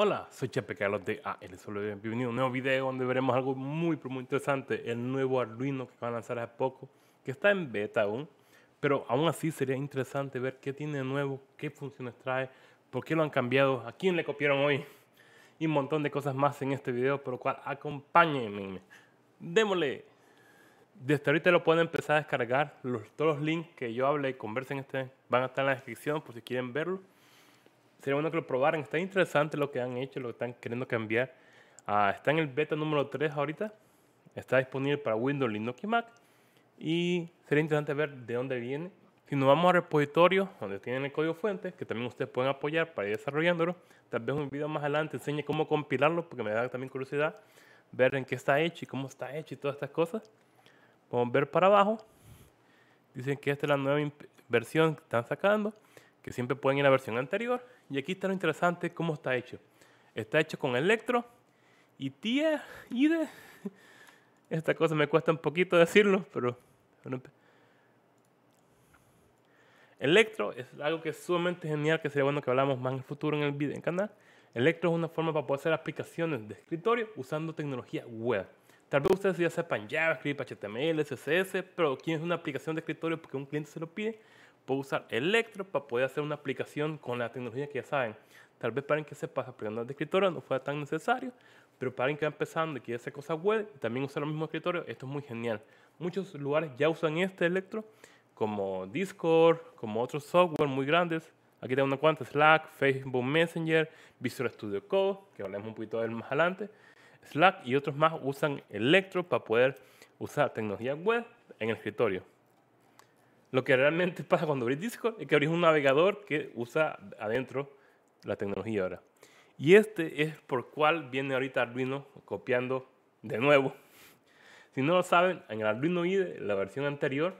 Hola, soy Chepe Carlos de ah, Solo Bienvenido a un nuevo video donde veremos algo muy, muy interesante. El nuevo Arduino que van a lanzar hace poco, que está en beta aún. Pero aún así sería interesante ver qué tiene de nuevo, qué funciones trae, por qué lo han cambiado, a quién le copiaron hoy. Y un montón de cosas más en este video, por lo cual acompáñenme. Démosle. Desde ahorita lo pueden empezar a descargar. todos los links que yo hablé y conversen este van a estar en la descripción por si quieren verlo sería bueno que lo probaran. Está interesante lo que han hecho, lo que están queriendo cambiar. Ah, está en el beta número 3 ahorita. Está disponible para Windows, Linux y Mac. Y sería interesante ver de dónde viene. Si nos vamos al repositorio donde tienen el código fuente, que también ustedes pueden apoyar para ir desarrollándolo, tal vez un video más adelante enseñe cómo compilarlo, porque me da también curiosidad ver en qué está hecho y cómo está hecho y todas estas cosas. Vamos a ver para abajo. Dicen que esta es la nueva versión que están sacando que siempre pueden ir a la versión anterior. Y aquí está lo interesante, cómo está hecho. Está hecho con electro y tía y de... Esta cosa me cuesta un poquito decirlo, pero... Electro es algo que es sumamente genial, que sería bueno que hablamos más en el futuro en el video, en el canal. Electro es una forma para poder hacer aplicaciones de escritorio usando tecnología web. Tal vez ustedes ya sepan JavaScript, HTML, CSS, pero es una aplicación de escritorio porque un cliente se lo pide, puedo usar Electro para poder hacer una aplicación con la tecnología que ya saben. Tal vez para que se pase aplicando de escritorio no fuera tan necesario, pero para que va empezando y quiere hacer cosas web también usar el mismo escritorio, esto es muy genial. Muchos lugares ya usan este Electro, como Discord, como otros software muy grandes. Aquí tengo una cuanta, Slack, Facebook Messenger, Visual Studio Code, que hablaremos un poquito de él más adelante. Slack y otros más usan Electro para poder usar tecnología web en el escritorio. Lo que realmente pasa cuando abrís disco es que abrís un navegador que usa adentro la tecnología ahora. Y este es por cual viene ahorita Arduino copiando de nuevo. Si no lo saben, en el Arduino IDE, la versión anterior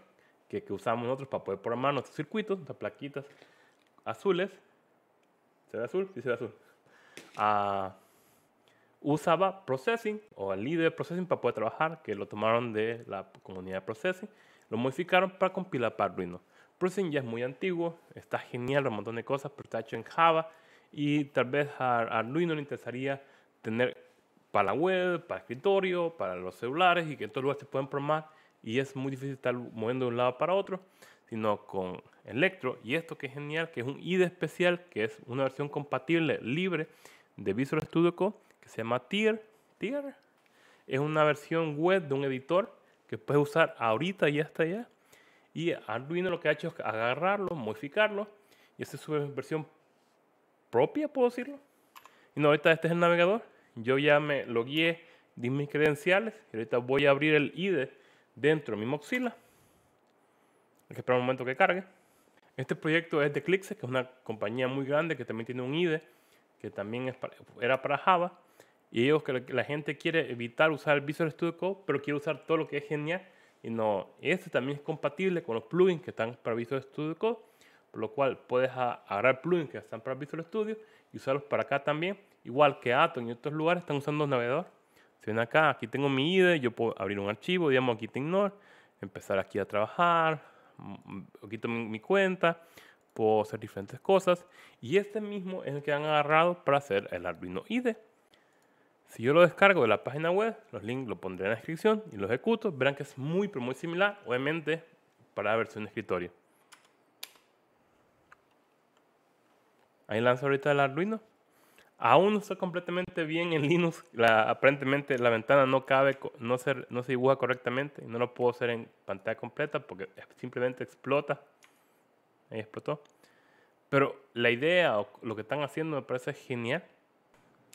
que, que usamos nosotros para poder programar nuestros circuitos, nuestras plaquitas azules, ¿se ve azul? Sí, se ve azul. Ah, usaba Processing o el IDE Processing para poder trabajar, que lo tomaron de la comunidad de Processing lo modificaron para compilar para Arduino. Prusen ya es muy antiguo, está genial, un montón de cosas, pero está hecho en Java y tal vez a Arduino le interesaría tener para la web, para escritorio, para los celulares y que en todos lugares se pueden programar y es muy difícil estar moviendo de un lado para otro, sino con Electro y esto que es genial, que es un IDE especial, que es una versión compatible, libre de Visual Studio Code, que se llama Tier. Tier es una versión web de un editor que puedes usar ahorita y hasta allá. Y Arduino lo que ha hecho es agarrarlo, modificarlo y esta es su versión propia, puedo decirlo. Y no, ahorita este es el navegador. Yo ya me guié, di mis credenciales y ahorita voy a abrir el IDE dentro de mi Mozilla. Hay que esperar un momento que cargue. Este proyecto es de Clixe, que es una compañía muy grande que también tiene un IDE, que también era para Java. Y que la gente quiere evitar usar Visual Studio Code, pero quiere usar todo lo que es genial. Y no, este también es compatible con los plugins que están para Visual Studio Code, por lo cual puedes agarrar plugins que están para Visual Studio y usarlos para acá también. Igual que Atom y otros lugares están usando el navegador. Si ven acá, aquí tengo mi IDE, yo puedo abrir un archivo, digamos aquí te empezar aquí a trabajar, mm, quito mi, mi cuenta, puedo hacer diferentes cosas. Y este mismo es el que han agarrado para hacer el Arduino IDE. Si yo lo descargo de la página web, los links lo pondré en la descripción y los ejecuto, verán que es muy, pero muy similar, obviamente, para la versión de escritorio. Ahí lanzó ahorita el Arduino. Aún no está completamente bien en Linux. La, aparentemente la ventana no cabe, no se, no se dibuja correctamente. No lo puedo hacer en pantalla completa porque simplemente explota. Ahí explotó. Pero la idea o lo que están haciendo me parece genial.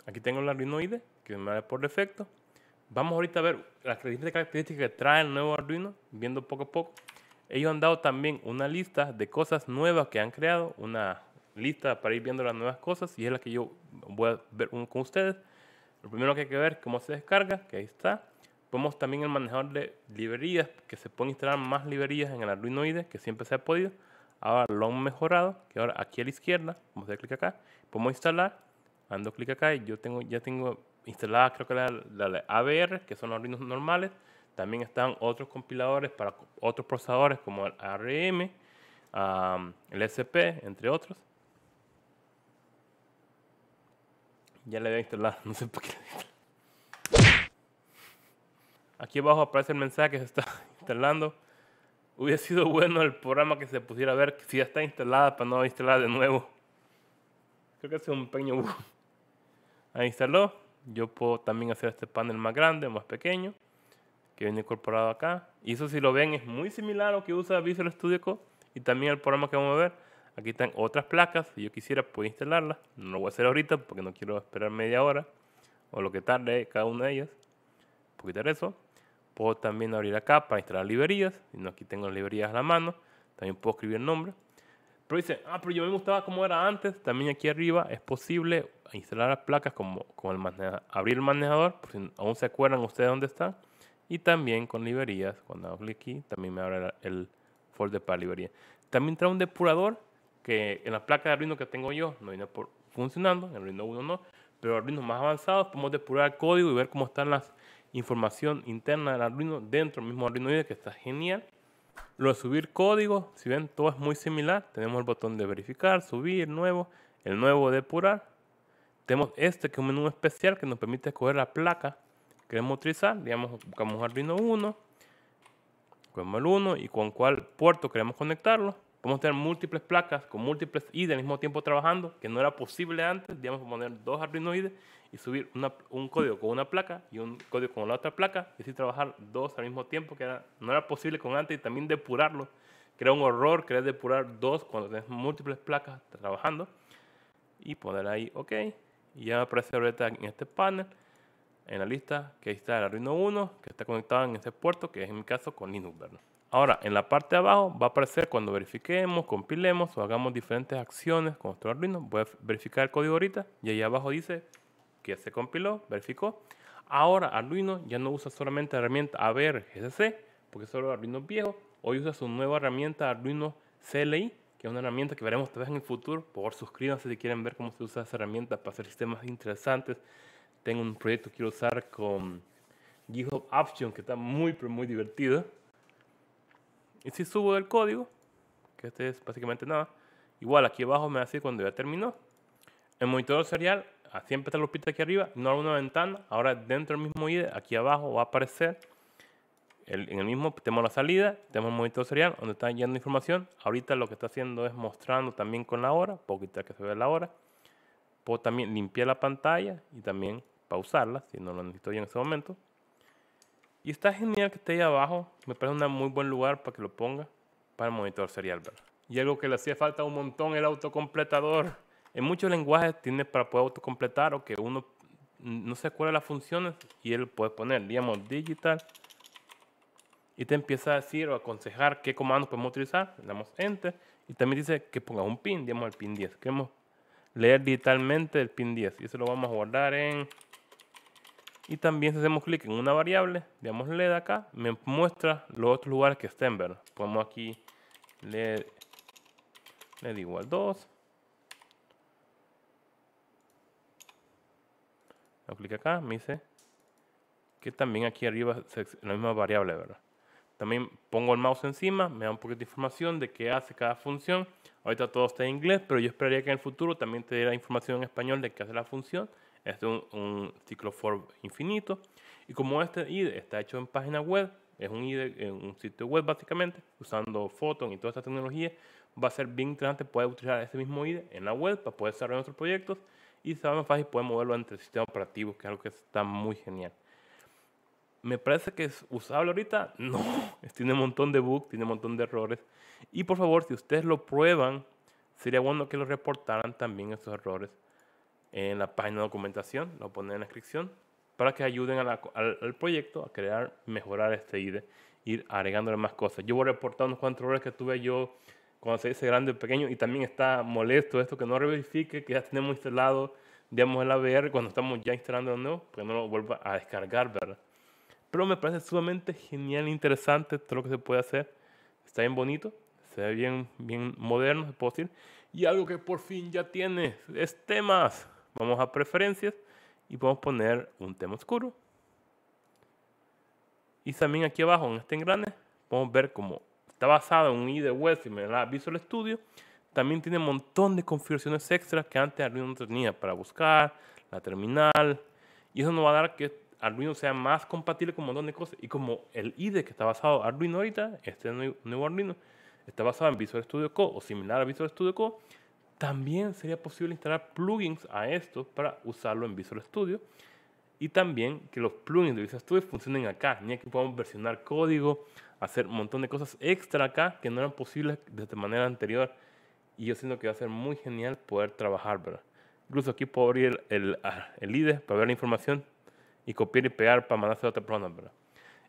Aquí tengo el Arduino Arduinoide que me da por defecto. Vamos ahorita a ver las características que trae el nuevo Arduino, viendo poco a poco. Ellos han dado también una lista de cosas nuevas que han creado, una lista para ir viendo las nuevas cosas y es la que yo voy a ver con ustedes. Lo primero que hay que ver es cómo se descarga, que ahí está. Podemos también el manejador de librerías, que se pueden instalar más librerías en el Arduino IDE, que siempre se ha podido. Ahora lo han mejorado, que ahora aquí a la izquierda, vamos a hacer clic acá, podemos instalar Ando clic acá y yo tengo, ya tengo instalada creo que la, la, ABR, que son los Arduinos normales. También están otros compiladores para otros procesadores como el ARM, el SP, entre otros. Ya le a instalar. no sé por qué Aquí abajo aparece el mensaje que se está instalando. Hubiera sido bueno el programa que se pusiera a ver si ya está instalada para no instalar de nuevo. Creo que es un pequeño bug. Ahí instaló. Yo puedo también hacer este panel más grande, más pequeño, que viene incorporado acá. Y eso si lo ven es muy similar a lo que usa Visual Studio Code y también el programa que vamos a ver. Aquí están otras placas, si yo quisiera puedo instalarlas, no lo voy a hacer ahorita porque no quiero esperar media hora o lo que tarde cada una de ellas. Puedo quitar eso. Puedo también abrir acá para instalar librerías, y no aquí tengo las librerías a la mano, también puedo escribir el nombre. Pero dice, ah, pero yo me gustaba cómo era antes. También aquí arriba es posible instalar las placas como, con el manejador, abrir el manejador, por si aún se acuerdan ustedes dónde está. Y también con librerías, cuando hago clic aquí, también me abre el folder para librería. También trae un depurador que en la placa de Arduino que tengo yo no viene por, funcionando, en Arduino 1 no, pero Arduino más avanzados podemos depurar el código y ver cómo están las información interna del Arduino dentro del mismo Arduino IDE, que está genial. Lo de subir código, si ven, todo es muy similar. Tenemos el botón de verificar, subir, nuevo, el nuevo depurar. Tenemos este que es un menú especial que nos permite escoger la placa que queremos utilizar. Digamos, buscamos Arduino 1, cogemos el 1 y con cuál puerto queremos conectarlo. Podemos tener múltiples placas con múltiples IDE al mismo tiempo trabajando, que no era posible antes. Digamos, poner dos Arduino IDE y subir un código con una placa y un código con la otra placa y así trabajar dos al mismo tiempo, que no era posible con antes, y también depurarlo, que era un horror querer depurar dos cuando tenés múltiples placas trabajando. Y poner ahí OK. Y ya me aparece ahorita en este panel, en la lista, que ahí está el Arduino 1, que está conectado en ese puerto, que es en mi caso con Linux, ¿verdad? Ahora, en la parte de abajo va a aparecer cuando verifiquemos, compilemos o hagamos diferentes acciones con nuestro Arduino. Voy a verificar el código ahorita y ahí abajo dice que se compiló, verificó. Ahora Arduino ya no usa solamente la herramienta AVR GCC, porque solo Arduino viejo. Hoy usa su nueva herramienta Arduino CLI, que es una herramienta que veremos tal vez en el futuro. Por favor, suscríbanse si quieren ver cómo se usa esa herramienta para hacer sistemas interesantes. Tengo un proyecto que quiero usar con GitHub Option que está muy, pero muy divertido. Y si subo el código, que este es básicamente nada, igual aquí abajo me va a decir cuando ya terminó. El monitor serial, siempre está el lupita aquí arriba, no hay una ventana. Ahora dentro del mismo IDE, aquí abajo va a aparecer en el mismo, tenemos la salida, tenemos el monitor serial donde está llenando información. Ahorita lo que está haciendo es mostrando también con la hora, quitar que se vea la hora. Puedo también limpiar la pantalla y también pausarla si no lo necesito yo en ese momento. Y está genial que esté ahí abajo. Me parece un muy buen lugar para que lo ponga para el monitor serial, ¿verdad? Y algo que le hacía falta un montón, el autocompletador. En muchos lenguajes tiene para poder autocompletar o que uno no se acuerda las funciones y él puede poner, digamos, digital. Y te empieza a decir o aconsejar qué comandos podemos utilizar. Le damos enter. Y también dice que ponga un pin, digamos el pin 10. Queremos leer digitalmente el pin 10. Y eso lo vamos a guardar en y también si hacemos clic en una variable, digamos LED acá, me muestra los otros lugares que estén, ¿verdad? Ponemos aquí LED, LED igual 2. doy clic acá, me dice que también aquí arriba es la misma variable, ¿verdad? También pongo el mouse encima, me da un poquito de información de qué hace cada función. Ahorita todo está en inglés, pero yo esperaría que en el futuro también te diera información en español de qué hace la función este es un, ciclo for infinito. Y como este IDE está hecho en página web, es un IDE, un sitio web básicamente, usando Photon y toda esta tecnología, va a ser bien interesante poder utilizar ese mismo IDE en la web para poder desarrollar nuestros proyectos y será más fácil poder moverlo entre sistemas operativos, que es algo que está muy genial. Me parece que es usable ahorita, no, tiene un montón de bugs, tiene un montón de errores. Y por favor, si ustedes lo prueban, sería bueno que lo reportaran también esos errores en la página de documentación, lo pone en la descripción, para que ayuden al, proyecto a crear, mejorar este IDE, ir agregándole más cosas. Yo voy a reportar unos cuantos errores que tuve yo cuando se dice grande o pequeño y también está molesto esto que no reverifique que ya tenemos instalado, digamos, el AVR, cuando estamos ya instalando de nuevo, que no lo vuelva a descargar, ¿verdad? Pero me parece sumamente genial, e interesante todo lo que se puede hacer. Está bien bonito, se ve bien, bien moderno, es posible Y algo que por fin ya tiene es temas. Vamos a preferencias y podemos poner un tema oscuro. Y también aquí abajo en este engrane podemos ver cómo está basado en un IDE web similar a Visual Studio. También tiene un montón de configuraciones extras que antes Arduino tenía para buscar, la terminal. Y eso nos va a dar que Arduino sea más compatible con un montón de cosas. Y como el IDE que está basado Arduino ahorita, este nuevo Arduino, está basado en Visual Studio Code o similar a Visual Studio Code, también sería posible instalar plugins a esto para usarlo en Visual Studio y también que los plugins de Visual Studio funcionen acá. Ni que podemos versionar código, hacer un montón de cosas extra acá que no eran posibles de manera anterior. Y yo siento que va a ser muy genial poder trabajar, ¿verdad? Incluso aquí puedo abrir el, el ah, para ver la información y copiar y pegar para mandarse a otra persona, ¿verdad?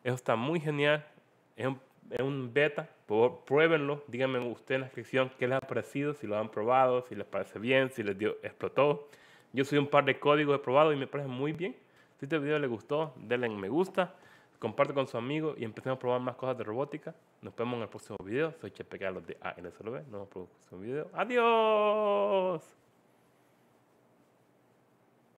Eso está muy genial. Es un es un beta, por pruébenlo, díganme ustedes en la descripción qué les ha parecido, si lo han probado, si les parece bien, si les dio, explotó. Yo soy un par de códigos he probado y me parece muy bien. Si este video les gustó, denle me gusta, comparte con sus amigos y empecemos a probar más cosas de robótica. Nos vemos en el próximo video. Soy Chepe Carlos de ALSLB. Nos vemos en el próximo video. ¡Adiós!